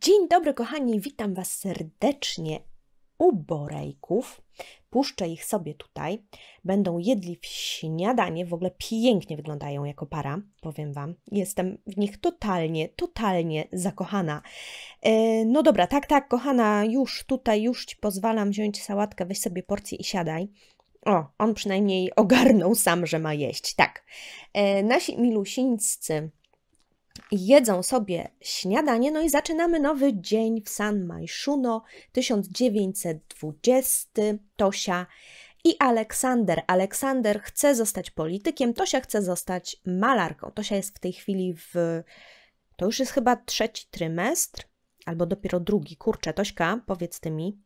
Dzień dobry, kochani, witam Was serdecznie u borejków. Puszczę ich sobie tutaj. Będą jedli w śniadanie, w ogóle pięknie wyglądają jako para, powiem Wam. Jestem w nich totalnie, totalnie zakochana. E, no dobra, tak, tak, kochana, już tutaj, już Ci pozwalam wziąć sałatkę, weź sobie porcję i siadaj. O, on przynajmniej ogarnął sam, że ma jeść. Tak. E, nasi milusińscy jedzą sobie śniadanie, no i zaczynamy nowy dzień w San Majszuno 1920. Tosia i Aleksander. Aleksander chce zostać politykiem, Tosia chce zostać malarką. Tosia jest w tej chwili w. To już jest chyba trzeci trymestr, albo dopiero drugi. Kurczę, Tośka, powiedz ty mi.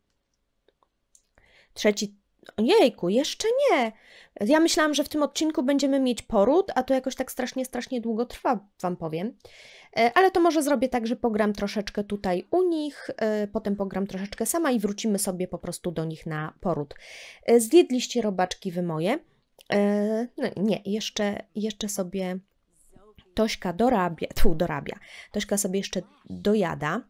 Trzeci Jejku, jeszcze nie. Ja myślałam, że w tym odcinku będziemy mieć poród, a to jakoś tak strasznie, strasznie długo trwa, Wam powiem. E, ale to może zrobię tak, że pogram troszeczkę tutaj u nich, e, potem pogram troszeczkę sama i wrócimy sobie po prostu do nich na poród. E, zjedliście robaczki wy moje. No, nie, jeszcze, jeszcze sobie Tośka dorabia, tu dorabia. Tośka sobie jeszcze dojada.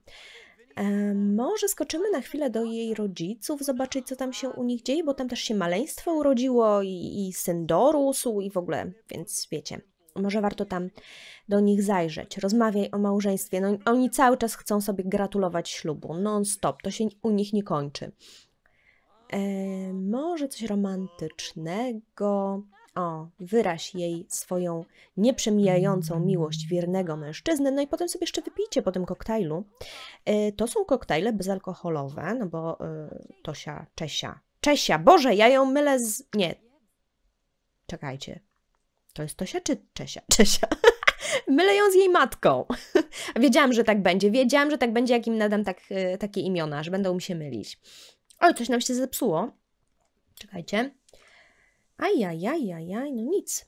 Może skoczymy na chwilę do jej rodziców, zobaczyć co tam się u nich dzieje, bo tam też się maleństwo urodziło i, i syn dorósł i w ogóle, więc wiecie, może warto tam do nich zajrzeć. Rozmawiaj o małżeństwie. No, oni cały czas chcą sobie gratulować ślubu, non-stop, to się u nich nie kończy. E, może coś romantycznego o, wyraź jej swoją nieprzemijającą miłość wiernego mężczyzny, no i potem sobie jeszcze wypijcie po tym koktajlu. E, to są koktajle bezalkoholowe, no bo e, Tosia, Czesia, Czesia, Boże, ja ją mylę z... nie, czekajcie, to jest Tosia czy Czesia? Czesia. Mylę ją z jej matką. Wiedziałam, że tak będzie. Wiedziałam, że tak będzie, jak im nadam tak, e, takie imiona, że będą mi się mylić. O, coś nam się zepsuło. Czekajcie. Ajajajajaj, no nic.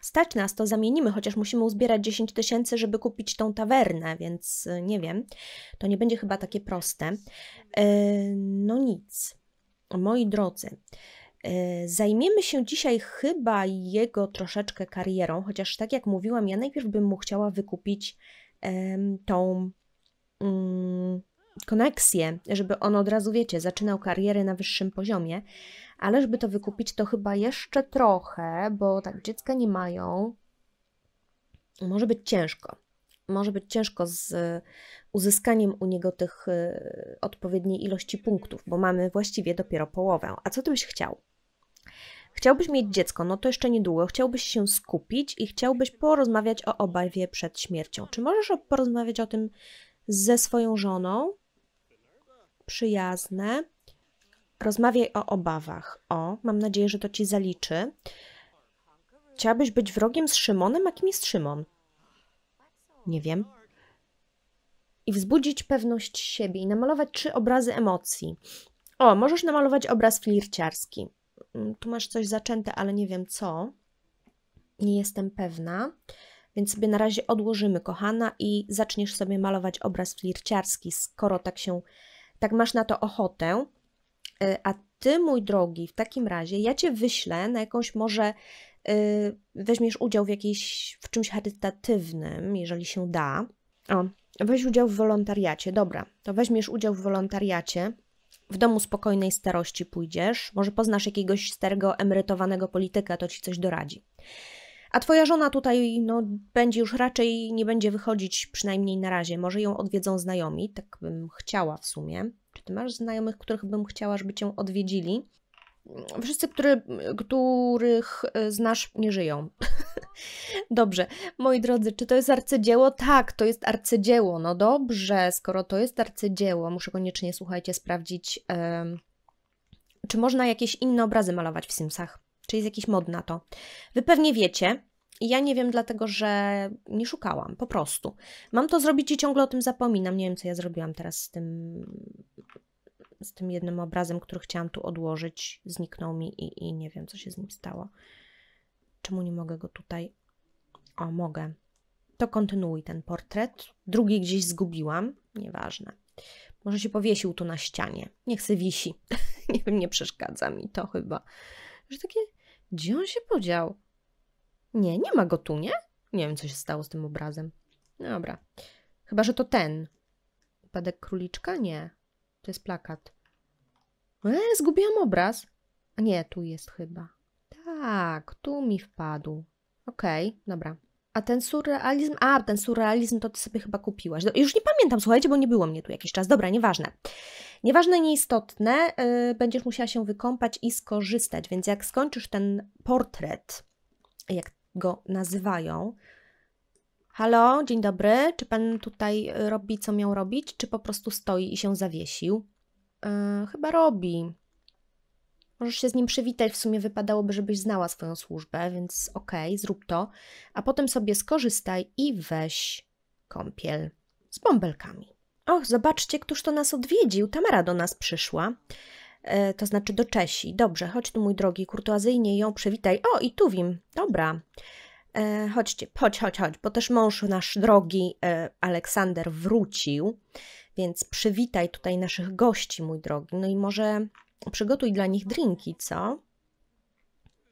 Stać nas, to zamienimy, chociaż musimy uzbierać 10 tysięcy, żeby kupić tą tawernę, więc y, nie wiem. To nie będzie chyba takie proste. E, no nic. Moi drodzy, e, Zajmiemy się dzisiaj chyba jego troszeczkę karierą, chociaż tak jak mówiłam, ja najpierw bym mu chciała wykupić tą um, koneksję, żeby on od razu, wiecie, zaczynał karierę na wyższym poziomie. Ale żeby to wykupić, to chyba jeszcze trochę, bo tak dziecka nie mają. Może być ciężko. Może być ciężko z uzyskaniem u niego tych y, odpowiedniej ilości punktów, bo mamy właściwie dopiero połowę. A co ty byś chciał? Chciałbyś mieć dziecko, no to jeszcze niedługo. Chciałbyś się skupić i chciałbyś porozmawiać o obajwie przed śmiercią. Czy możesz porozmawiać o tym ze swoją żoną? Przyjazne. Rozmawiaj o obawach. O, mam nadzieję, że to ci zaliczy. Chciałabyś być wrogiem z Szymonem? A kim jest Szymon? Nie wiem. I wzbudzić pewność siebie i namalować trzy obrazy emocji. O, możesz namalować obraz flirciarski. Mm, tu masz coś zaczęte, ale nie wiem co. Nie jestem pewna. Więc sobie na razie odłożymy, kochana, i zaczniesz sobie malować obraz flirciarski, skoro tak się, tak masz na to ochotę. Y, a ty, mój drogi, w takim razie ja cię wyślę na jakąś może y, weźmiesz udział w jakiejś, w czymś charytatywnym, jeżeli się da. O, weź udział w wolontariacie. Dobra, to weźmiesz udział w wolontariacie. W domu spokojnej starości pójdziesz. Może poznasz jakiegoś starego, emerytowanego polityka, to ci coś doradzi. A twoja żona tutaj no, będzie już raczej nie będzie wychodzić, przynajmniej na razie. Może ją odwiedzą znajomi, tak bym chciała w sumie. Ty masz znajomych, których bym chciała, żeby cię odwiedzili. Wszyscy, który, których e, znasz, nie żyją. dobrze, moi drodzy, czy to jest arcydzieło? Tak, to jest arcydzieło. No dobrze, skoro to jest arcydzieło, muszę koniecznie, słuchajcie, sprawdzić, czy można jakieś inne obrazy malować w Simsach. Czy jest jakiś mod na to? Wy pewnie wiecie, i ja nie wiem, dlatego że nie szukałam, po prostu. Mam to zrobić i ciągle o tym zapominam. Nie wiem, co ja zrobiłam teraz z tym, z tym jednym obrazem, który chciałam tu odłożyć. Zniknął mi i, i nie wiem, co się z nim stało. Czemu nie mogę go tutaj? O, mogę. To kontynuuj ten portret. Drugi gdzieś zgubiłam, nieważne. Może się powiesił tu na ścianie. Niech se wisi. nie wiem, nie przeszkadza mi to chyba. Że takie, gdzie on się podział? Nie, nie ma go tu, nie? Nie wiem, co się stało z tym obrazem. Dobra. Chyba, że to ten. Upadek króliczka? Nie. To jest plakat. Eee, zgubiłam obraz. A nie, tu jest chyba. Tak, tu mi wpadł. Okej, okay, dobra. A ten surrealizm, a ten surrealizm to ty sobie chyba kupiłaś. Już nie pamiętam, słuchajcie, bo nie było mnie tu jakiś czas. Dobra, nieważne. Nieważne, nieistotne, yy, będziesz musiała się wykąpać i skorzystać, więc jak skończysz ten portret, jak go nazywają. Halo, dzień dobry. Czy pan tutaj y, robi, co miał robić, czy po prostu stoi i się zawiesił? Yy, chyba robi. Możesz się z nim przywitać, w sumie wypadałoby, żebyś znała swoją służbę, więc okej, okay, zrób to. A potem sobie skorzystaj i weź kąpiel z bąbelkami. Och, zobaczcie, któż to nas odwiedził. Tamara do nas przyszła. E, to znaczy do Czesi. Dobrze, chodź tu mój drogi, kurtuazyjnie ją przywitaj. O, i tu wim. Dobra. E, chodźcie, chodź, chodź, chodź, bo też mąż nasz drogi e, Aleksander wrócił, więc przywitaj tutaj naszych gości, mój drogi. No i może przygotuj dla nich drinki, co?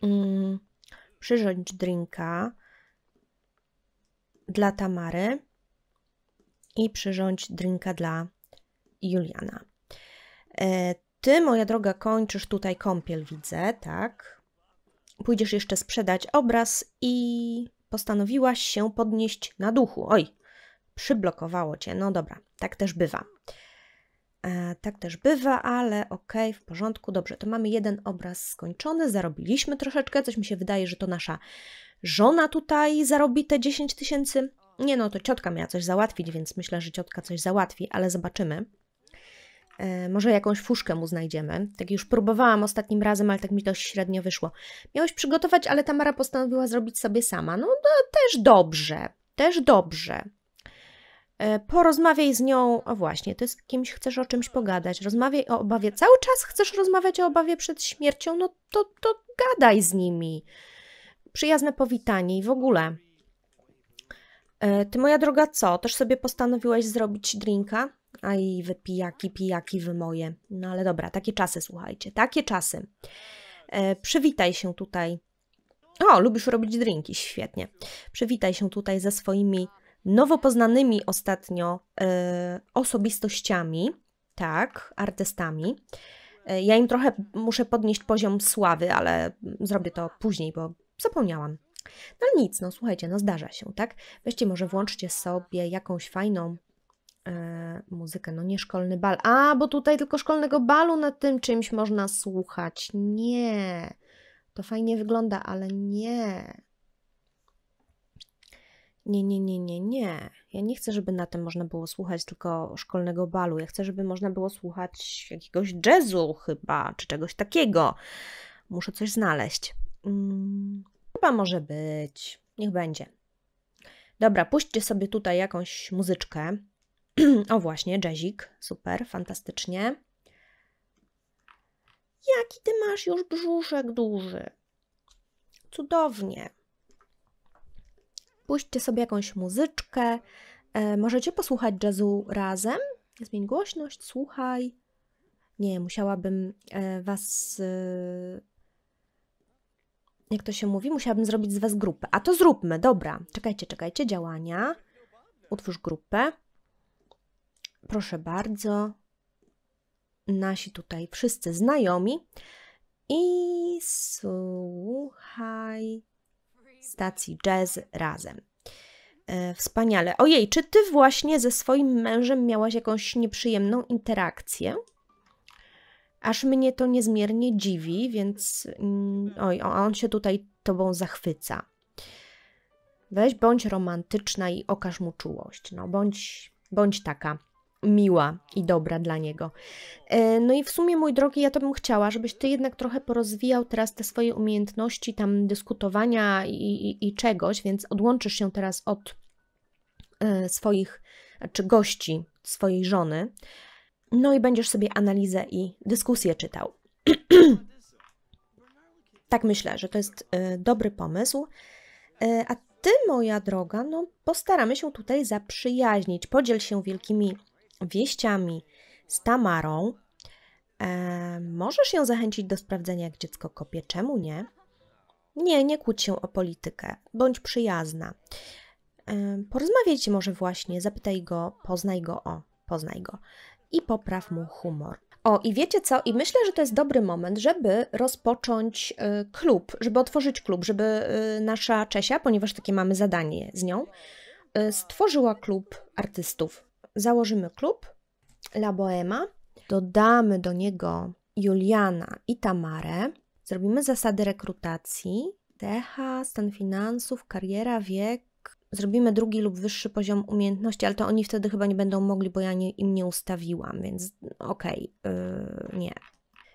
Mm, przyrządź drinka dla Tamary i przyrządź drinka dla Juliana. E, ty, moja droga, kończysz tutaj kąpiel, widzę, tak? Pójdziesz jeszcze sprzedać obraz i postanowiłaś się podnieść na duchu. Oj, przyblokowało cię. No dobra, tak też bywa. E, tak też bywa, ale okej, okay, w porządku, dobrze. To mamy jeden obraz skończony, zarobiliśmy troszeczkę. Coś mi się wydaje, że to nasza żona tutaj zarobi te 10 tysięcy. Nie no, to ciotka miała coś załatwić, więc myślę, że ciotka coś załatwi, ale zobaczymy. E, może jakąś fuszkę mu znajdziemy. Tak już próbowałam ostatnim razem, ale tak mi dość średnio wyszło. Miałeś przygotować, ale Tamara postanowiła zrobić sobie sama. No, no też dobrze, też dobrze. E, porozmawiaj z nią, o właśnie, to z kimś chcesz o czymś pogadać, rozmawiaj o obawie. Cały czas chcesz rozmawiać o obawie przed śmiercią, no to, to gadaj z nimi. Przyjazne powitanie i w ogóle. E, ty, moja droga, co? Też sobie postanowiłaś zrobić drinka? A i wypijaki, pijaki, wymoje. wy moje. No ale dobra, takie czasy, słuchajcie, takie czasy. E, przywitaj się tutaj. O, lubisz robić drinki, świetnie. Przywitaj się tutaj ze swoimi nowo poznanymi ostatnio e, osobistościami, tak, artystami. E, ja im trochę muszę podnieść poziom sławy, ale zrobię to później, bo zapomniałam. No nic, no słuchajcie, no zdarza się, tak? Weźcie może włączcie sobie jakąś fajną E, muzykę. No nie szkolny bal. A, bo tutaj tylko szkolnego balu na tym czymś można słuchać. Nie. To fajnie wygląda, ale nie. Nie, nie, nie, nie, nie. Ja nie chcę, żeby na tym można było słuchać tylko szkolnego balu. Ja chcę, żeby można było słuchać jakiegoś jazzu chyba, czy czegoś takiego. Muszę coś znaleźć. Hmm, chyba może być. Niech będzie. Dobra, puśćcie sobie tutaj jakąś muzyczkę. o właśnie, jazzik, super, fantastycznie. Jaki ty masz już brzuszek duży? Cudownie. Puśćcie sobie jakąś muzyczkę. E, możecie posłuchać jazzu razem. Zmień głośność, słuchaj. Nie, musiałabym e, was. E, jak to się mówi? Musiałabym zrobić z was grupę. A to zróbmy, dobra. Czekajcie, czekajcie. Działania. Utwórz grupę proszę bardzo, nasi tutaj wszyscy znajomi. I słuchaj stacji jazz razem. E, wspaniale. Ojej, czy ty właśnie ze swoim mężem miałaś jakąś nieprzyjemną interakcję? Aż mnie to niezmiernie dziwi, więc mm, oj, on się tutaj tobą zachwyca. Weź bądź romantyczna i okaż mu czułość. No, bądź, bądź taka miła i dobra dla niego. E, no i w sumie, mój drogi, ja to bym chciała, żebyś ty jednak trochę porozwijał teraz te swoje umiejętności tam dyskutowania i, i, i czegoś, więc odłączysz się teraz od e, swoich, czy gości swojej żony. No i będziesz sobie analizę i dyskusję czytał. tak myślę, że to jest e, dobry pomysł. A ty, moja droga, no postaramy się tutaj zaprzyjaźnić. Podziel się wielkimi wieściami z Tamarą. E, możesz ją zachęcić do sprawdzenia, jak dziecko kopie, czemu nie? Nie, nie kłóć się o politykę, bądź przyjazna. E, porozmawiajcie może właśnie, zapytaj go, poznaj go, o, poznaj go i popraw mu humor. O, i wiecie co? I myślę, że to jest dobry moment, żeby rozpocząć y, klub, żeby otworzyć klub, żeby y, nasza Czesia, ponieważ takie mamy zadanie z nią, y, stworzyła klub artystów założymy klub La Boema, dodamy do niego Juliana i Tamarę, zrobimy zasady rekrutacji, decha, stan finansów, kariera, wiek, zrobimy drugi lub wyższy poziom umiejętności, ale to oni wtedy chyba nie będą mogli, bo ja nie, im nie ustawiłam, więc okej, okay, yy, nie.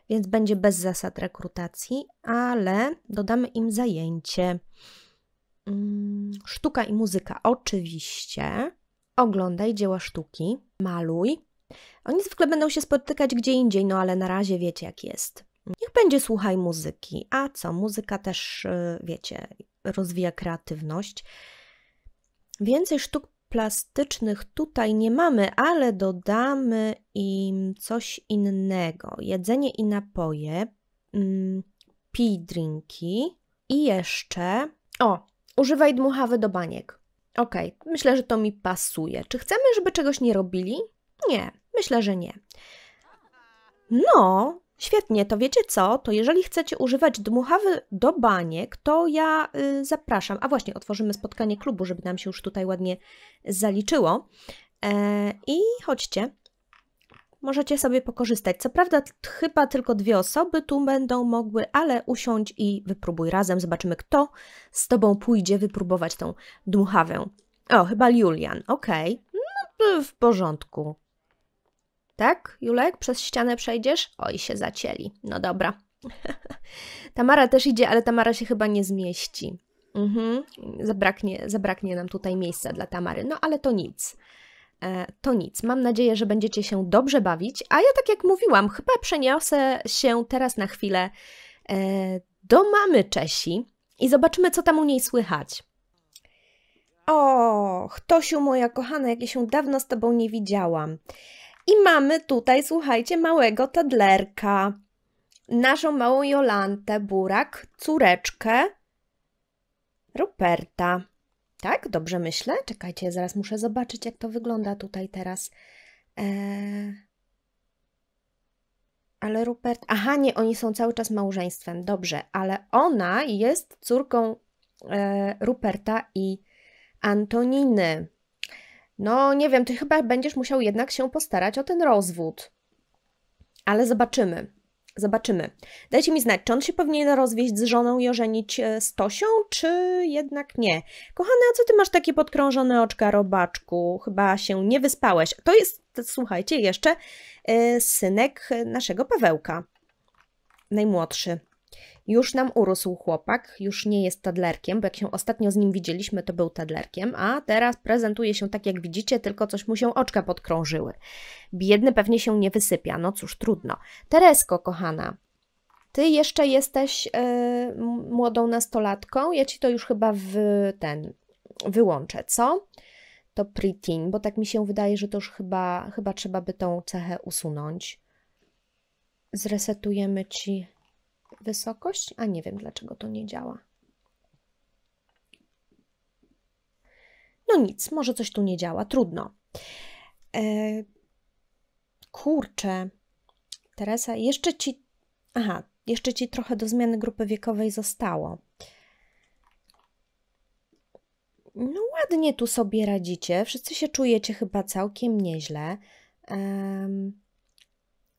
Więc będzie bez zasad rekrutacji, ale dodamy im zajęcie. Mm, sztuka i muzyka, oczywiście oglądaj dzieła sztuki, maluj. Oni zwykle będą się spotykać gdzie indziej, no ale na razie wiecie jak jest. Niech będzie słuchaj muzyki. A co? Muzyka też, y, wiecie, rozwija kreatywność. Więcej sztuk plastycznych tutaj nie mamy, ale dodamy im coś innego. Jedzenie i napoje, mm, pij drinki i jeszcze... O, używaj dmuchawy do baniek. Okej, okay, myślę, że to mi pasuje. Czy chcemy, żeby czegoś nie robili? Nie, myślę, że nie. No, świetnie, to wiecie co? To jeżeli chcecie używać dmuchawy do baniek, to ja y, zapraszam. A właśnie, otworzymy spotkanie klubu, żeby nam się już tutaj ładnie zaliczyło. E, I chodźcie możecie sobie pokorzystać. Co prawda chyba tylko dwie osoby tu będą mogły, ale usiądź i wypróbuj razem. Zobaczymy, kto z Tobą pójdzie wypróbować tą dmuchawę. O, chyba Julian, okej. Okay. No, w porządku. Tak, Julek? Przez ścianę przejdziesz? Oj, się zacieli. No dobra. Tamara też idzie, ale Tamara się chyba nie zmieści. Mhm. Zabraknie, zabraknie nam tutaj miejsca dla Tamary. No ale to nic. E, to nic. Mam nadzieję, że będziecie się dobrze bawić, a ja tak jak mówiłam, chyba przeniosę się teraz na chwilę e, do mamy Czesi i zobaczymy, co tam u niej słychać. Och, Tosiu moja kochana, jak ja się dawno z Tobą nie widziałam. I mamy tutaj, słuchajcie, małego tadlerka. Naszą małą Jolantę, Burak, córeczkę Ruperta. Tak? Dobrze myślę? Czekajcie, zaraz muszę zobaczyć, jak to wygląda tutaj teraz. Eee... Ale Rupert. Aha, nie, oni są cały czas małżeństwem. Dobrze, ale ona jest córką e, Ruperta i Antoniny. No, nie wiem, ty chyba będziesz musiał jednak się postarać o ten rozwód. Ale zobaczymy. Zobaczymy. Dajcie mi znać, czy on się powinien rozwieść z żoną i ożenić e, z Tosią, czy jednak nie. A co ty masz takie podkrążone oczka, robaczku? Chyba się nie wyspałeś. To jest, słuchajcie, jeszcze e, synek e, naszego Pawełka. Najmłodszy. Już nam urósł chłopak, już nie jest tadlerkiem, bo jak się ostatnio z nim widzieliśmy, to był tadlerkiem, a teraz prezentuje się tak jak widzicie, tylko coś mu się oczka podkrążyły. Biedny pewnie się nie wysypia, no cóż, trudno. Teresko, kochana, ty jeszcze jesteś yy, młodą nastolatką, ja ci to już chyba w ten wyłączę, co? To preteen, bo tak mi się wydaje, że to już chyba, chyba trzeba by tą cechę usunąć. Zresetujemy ci wysokość, a nie wiem dlaczego to nie działa. No nic, może coś tu nie działa, trudno. E, kurczę, Teresa, jeszcze ci. Aha, jeszcze ci trochę do zmiany grupy wiekowej zostało. No ładnie tu sobie radzicie. Wszyscy się czujecie chyba całkiem nieźle. Um,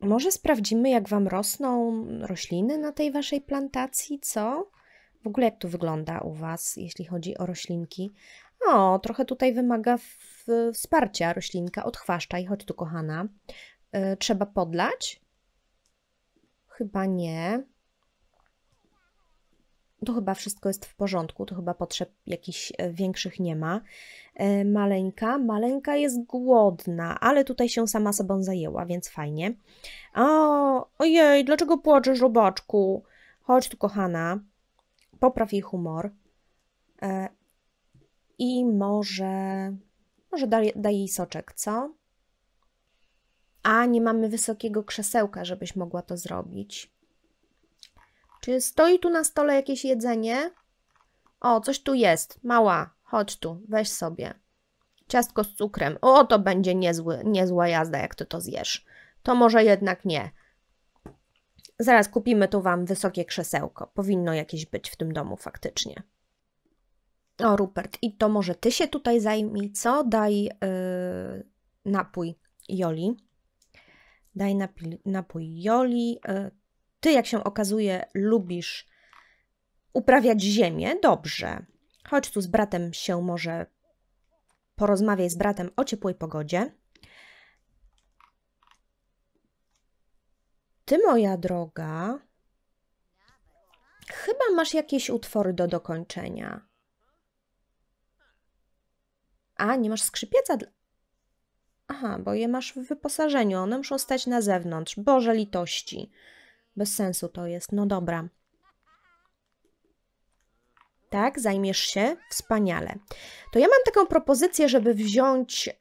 może sprawdzimy, jak wam rosną rośliny na tej waszej plantacji, co? W ogóle jak to wygląda u was, jeśli chodzi o roślinki? O, trochę tutaj wymaga wsparcia roślinka. Odchwaszczaj, chodź tu kochana. Yy, trzeba podlać? Chyba nie to chyba wszystko jest w porządku, to chyba potrzeb jakichś e, większych nie ma. E, maleńka, maleńka jest głodna, ale tutaj się sama sobą zajęła, więc fajnie. O, ojej, dlaczego płaczesz, robaczku? Chodź tu, kochana. Popraw jej humor. E, I może... Może daj, daj jej soczek, co? A, nie mamy wysokiego krzesełka, żebyś mogła to zrobić. Czy stoi tu na stole jakieś jedzenie? O, coś tu jest. Mała, chodź tu, weź sobie. Ciastko z cukrem. O, to będzie niezły, niezła jazda, jak ty to zjesz. To może jednak nie. Zaraz kupimy tu wam wysokie krzesełko. Powinno jakieś być w tym domu faktycznie. O, Rupert, i to może ty się tutaj zajmij, co? Daj yy, napój Joli. Daj napój Joli. Yy, ty, jak się okazuje, lubisz uprawiać ziemię, dobrze. Chodź tu z bratem się może porozmawiaj z bratem o ciepłej pogodzie. Ty, moja droga, chyba masz jakieś utwory do dokończenia. A, nie masz skrzypieca? Aha, bo je masz w wyposażeniu, one muszą stać na zewnątrz. Boże litości. Bez sensu to jest. No dobra. Tak, zajmiesz się? Wspaniale. To ja mam taką propozycję, żeby wziąć y,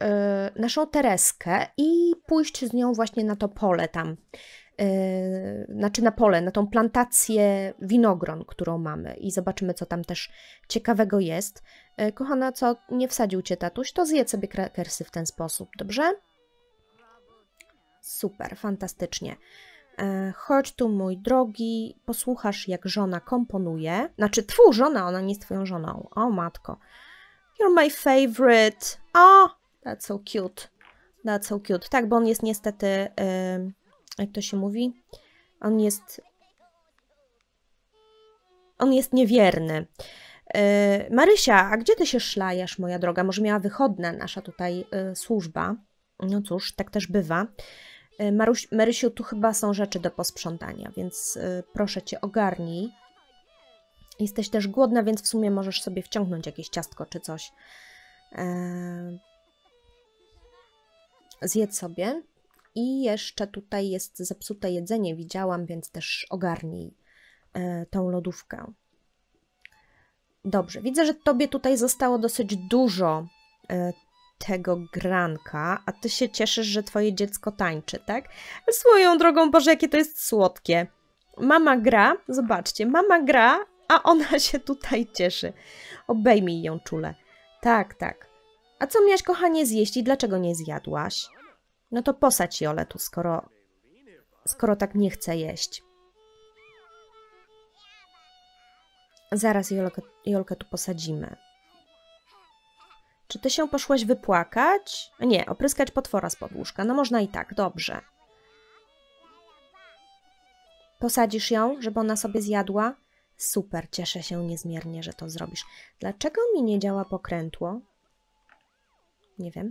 naszą Tereskę i pójść z nią właśnie na to pole tam. Yy, znaczy na pole, na tą plantację winogron, którą mamy i zobaczymy, co tam też ciekawego jest. Y, kochana, co nie wsadził cię tatuś, to zjedz sobie krakersy w ten sposób, dobrze? Super, fantastycznie. E, chodź tu mój drogi, posłuchasz jak żona komponuje. Znaczy, twu żona, ona nie jest twoją żoną. O matko. You're my favorite. O, oh, that's so cute. That's so cute. Tak, bo on jest niestety, yy, jak to się mówi? On jest... On jest niewierny. Yy, Marysia, a gdzie ty się szlajasz, moja droga? Może miała wychodne nasza tutaj yy, służba. No cóż, tak też bywa. E, Maruś, Marysiu, tu chyba są rzeczy do posprzątania, więc e, proszę cię, ogarnij. Jesteś też głodna, więc w sumie możesz sobie wciągnąć jakieś ciastko czy coś. E, zjedz sobie. I jeszcze tutaj jest zepsute jedzenie, widziałam, więc też ogarnij tą lodówkę. Dobrze, widzę, że tobie tutaj zostało dosyć dużo tego granka, a ty się cieszysz, że twoje dziecko tańczy, tak? Swoją drogą, Boże, jakie to jest słodkie. Mama gra, zobaczcie, mama gra, a ona się tutaj cieszy. Obejmij ją czule. Tak, tak. A co miałaś, kochanie, zjeść i dlaczego nie zjadłaś? No to posać Jolę tu, skoro, skoro tak nie chce jeść. Zaraz Jolkę, Jolkę tu posadzimy. Czy ty się poszłaś wypłakać? Nie, opryskać potwora z podłóżka. No można i tak, dobrze. Posadzisz ją, żeby ona sobie zjadła? Super, cieszę się niezmiernie, że to zrobisz. Dlaczego mi nie działa pokrętło? Nie wiem.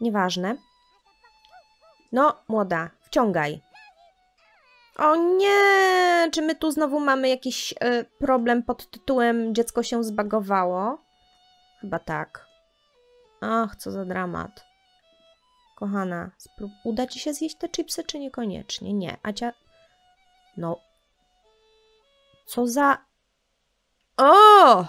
Nieważne. No, młoda, wciągaj. O nie! Czy my tu znowu mamy jakiś y, problem pod tytułem dziecko się zbagowało? Chyba tak. Ach, co za dramat. Kochana, uda ci się zjeść te chipsy, czy niekoniecznie? Nie. A cia. No. Co za. O!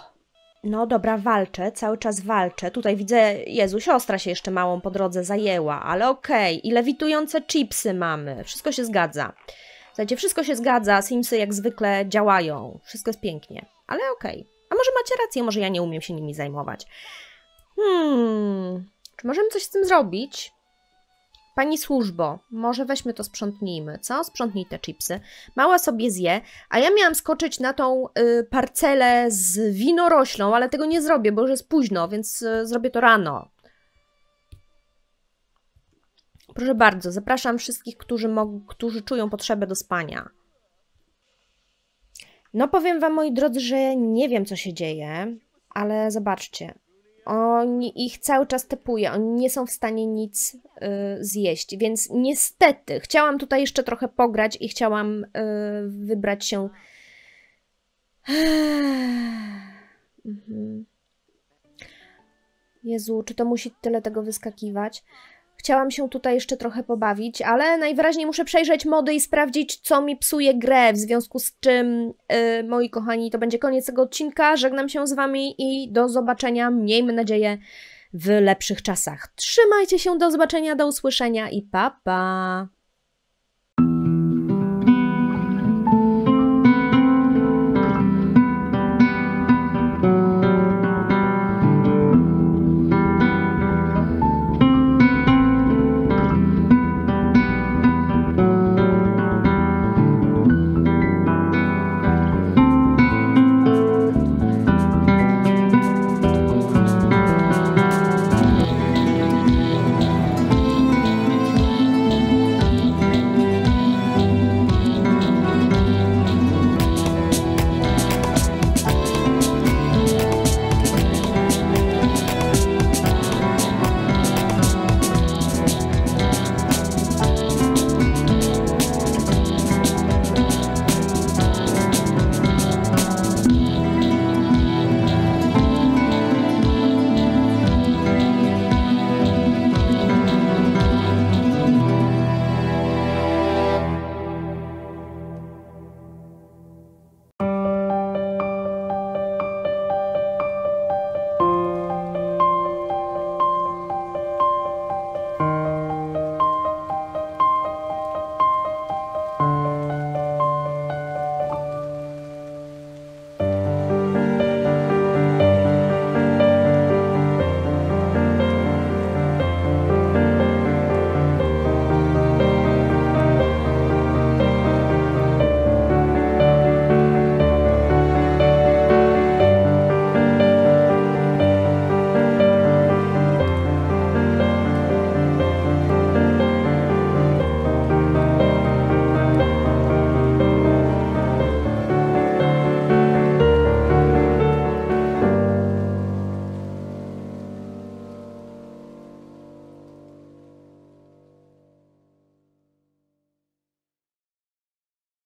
No dobra, walczę, cały czas walczę. Tutaj widzę, Jezu, siostra się jeszcze małą po drodze zajęła, ale okej. Okay. I lewitujące chipsy mamy. Wszystko się zgadza. Słuchajcie, wszystko się zgadza, Simsy jak zwykle działają. Wszystko jest pięknie, ale okej. Okay. A może macie rację, może ja nie umiem się nimi zajmować. Hmm, czy możemy coś z tym zrobić? Pani służbo, może weźmy to sprzątnijmy, co? Sprzątnij te chipsy. Mała sobie zje, a ja miałam skoczyć na tą y, parcelę z winoroślą, ale tego nie zrobię, bo już jest późno, więc y, zrobię to rano. Proszę bardzo, zapraszam wszystkich, którzy, którzy czują potrzebę do spania. No powiem Wam, moi drodzy, że nie wiem, co się dzieje, ale zobaczcie. Oni ich cały czas typuje, oni nie są w stanie nic y, zjeść, więc niestety chciałam tutaj jeszcze trochę pograć i chciałam y, wybrać się. Mhm. Jezu, czy to musi tyle tego wyskakiwać? Chciałam się tutaj jeszcze trochę pobawić, ale najwyraźniej muszę przejrzeć mody i sprawdzić, co mi psuje grę, w związku z czym, yy, moi kochani, to będzie koniec tego odcinka. Żegnam się z Wami i do zobaczenia, miejmy nadzieję, w lepszych czasach. Trzymajcie się, do zobaczenia, do usłyszenia i pa pa!